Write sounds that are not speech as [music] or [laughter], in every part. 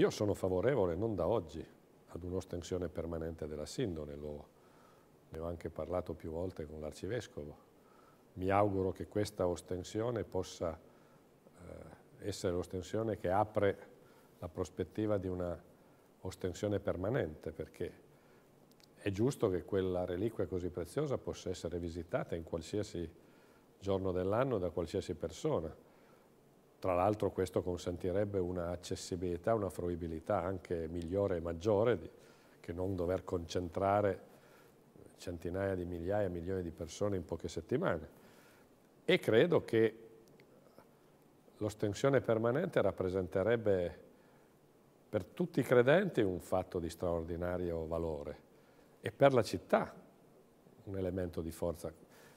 Io sono favorevole, non da oggi, ad un'ostensione permanente della sindone, Lo, ne ho anche parlato più volte con l'arcivescovo. Mi auguro che questa ostensione possa eh, essere l'ostensione che apre la prospettiva di una ostensione permanente, perché è giusto che quella reliquia così preziosa possa essere visitata in qualsiasi giorno dell'anno da qualsiasi persona. Tra l'altro questo consentirebbe una accessibilità, una fruibilità anche migliore e maggiore di, che non dover concentrare centinaia di migliaia, milioni di persone in poche settimane. E credo che l'ostensione permanente rappresenterebbe per tutti i credenti un fatto di straordinario valore e per la città un elemento di forza.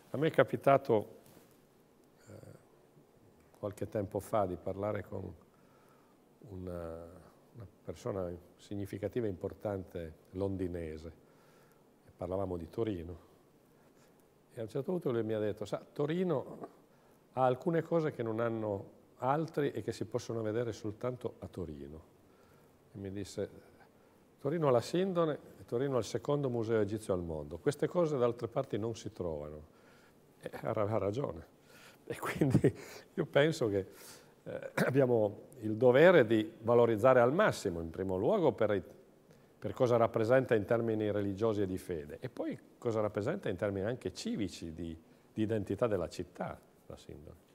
A me è capitato qualche tempo fa di parlare con una, una persona significativa e importante londinese, parlavamo di Torino, e a un certo punto lui mi ha detto, sa, Torino ha alcune cose che non hanno altri e che si possono vedere soltanto a Torino. E mi disse, Torino ha la Sindone e Torino ha il secondo museo egizio al mondo. Queste cose da altre parti non si trovano. E aveva ragione. E quindi [laughs] io penso che eh, [clears throat] abbiamo il dovere di valorizzare al massimo, in primo luogo, per, per, cosa rappresenta in termini religiosi e di fede, e poi cosa rappresenta in termini anche civici, di, di identità della città, la sindaca.